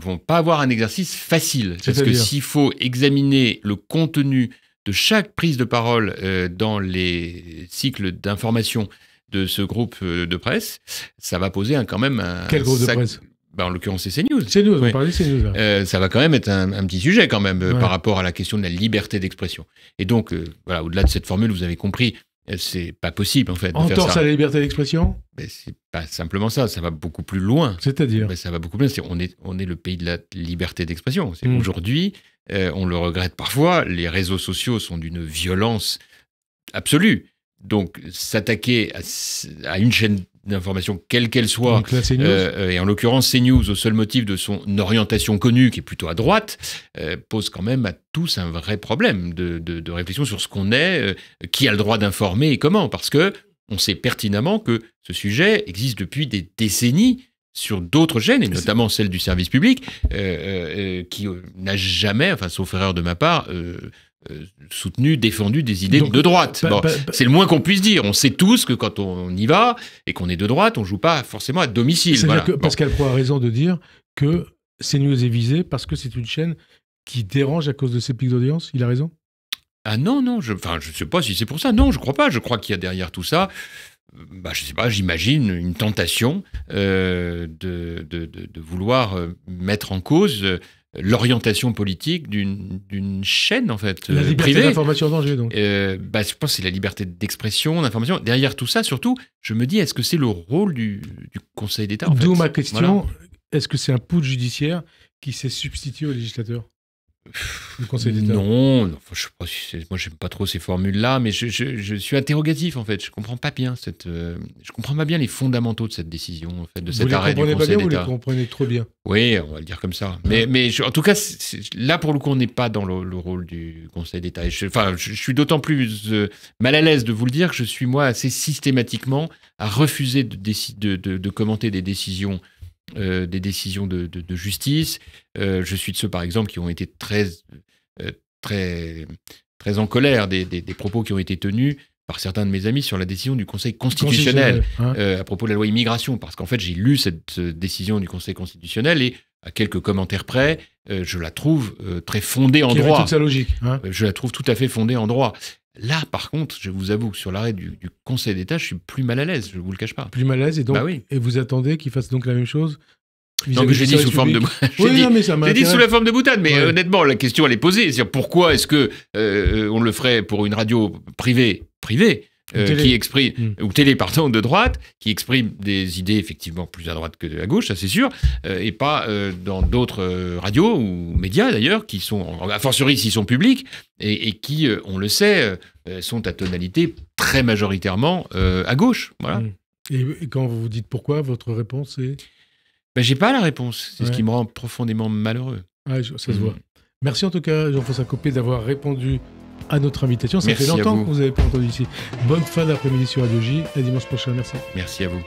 vont, pas avoir un exercice facile. Parce que s'il faut examiner le contenu de chaque prise de parole euh, dans les cycles d'information de ce groupe euh, de presse, ça va poser quand même un... Quel groupe de presse bah, en l'occurrence, c'est CNews. CNews, on parlait CNews. Euh, ça va quand même être un, petit sujet, quand même, par rapport à la question de la liberté d'expression. Et donc, voilà, au-delà de cette formule, vous avez compris, c'est pas possible, en fait. Entorse à la liberté d'expression C'est pas simplement ça, ça va beaucoup plus loin. C'est-à-dire Ça va beaucoup plus loin. on, est, on est le pays de la liberté d'expression. C'est hmm. Aujourd'hui, euh, on le regrette parfois, les réseaux sociaux sont d'une violence absolue. Donc s'attaquer à, une chaîne d'information, quelle qu'elle soit, euh, euh, et en l'occurrence CNews, au seul motif de son orientation connue, qui est plutôt à droite, pose quand même à tous un vrai problème de, de réflexion sur ce qu'on est, qui a le droit d'informer et comment, parce que on sait pertinemment que ce sujet existe depuis des décennies sur d'autres chaînes, et notamment celle du service public, euh, euh, euh, qui n'a jamais, enfin, sauf erreur de ma part, soutenu, défendu des idées de droite. Bah, bah, bah c'est le moins qu'on puisse dire. On sait tous que quand on y va et qu'on est de droite, on joue pas forcément à domicile. Voilà. Que Pascal a raison de dire que CNews est visé parce que c'est une chaîne qui dérange à cause de ses pics d'audience. Il a raison ah non, non, je ne sais pas si c'est pour ça. Non, je crois pas. Je crois qu'il y a derrière tout ça bah, je sais pas, j'imagine une tentation euh, de, vouloir euh, mettre en cause euh, l'orientation politique d'une chaîne en fait la liberté privée. d'information en donc. Bah, je pense c'est la liberté d'expression, d'information. Derrière tout ça, surtout, je me dis est-ce que c'est le rôle du, Conseil d'État D'où ma question est-ce que c'est un pouls judiciaire qui s'est substitué au législateur le Conseil d'État Non, non je pas moi j'aime pas trop ces formules-là, mais je, suis interrogatif en fait. Je comprends pas bien cette, euh, je comprends pas bien les fondamentaux de cette décision en fait, de vous cet arrêt du Conseil d'État. Vous les comprenez trop bien Oui, on va le dire comme ça. Mais, ah. mais en tout cas, là pour le coup, on n'est pas dans le, rôle du Conseil d'État. Enfin, je, suis d'autant plus euh, mal à l'aise de vous le dire que je suis moi assez systématiquement à refuser de, de commenter des décisions euh, des décisions de, justice. Euh, je suis de ceux, par exemple, qui ont été très, euh, très, très en colère des, propos qui ont été tenus par certains de mes amis sur la décision du Conseil constitutionnel, à propos de la loi immigration, parce qu'en fait, j'ai lu cette décision du Conseil constitutionnel et à quelques commentaires près, euh, je la trouve euh, très fondée en droit. toute sa logique. Hein. Euh, je la trouve tout à fait fondée en droit. Là, par contre, je vous avoue que sur l'arrêt du, Conseil d'État, je suis plus mal à l'aise, je ne vous le cache pas. Plus mal à l'aise, et donc, bah oui. et vous attendez qu'il fasse donc la même chose non, mais dit sous forme de. dit, sous la forme de boutade, mais honnêtement, la question elle est posée. pourquoi est-ce que on le ferait pour une radio privée, privée, euh, qui exprime, hmm. ou télé, de droite, qui exprime des idées effectivement plus à droite que de la gauche, ça c'est sûr, euh, et pas euh, dans d'autres radios ou médias d'ailleurs, qui sont, a fortiori s'ils sont publics, et, qui, on le sait, sont à tonalité très majoritairement à gauche. Voilà. Hmm. Et quand vous vous dites pourquoi, votre réponse est ben, J'ai pas la réponse. C'est ce qui me rend profondément malheureux. Ah, ça se hmm. voit. Merci en tout cas, Jean-François Copé, d'avoir répondu à notre invitation. Ça fait longtemps que vous n'avez pas entendu ici. Bonne fin d'après-midi sur Radio J. À dimanche prochain. Merci. Merci à vous.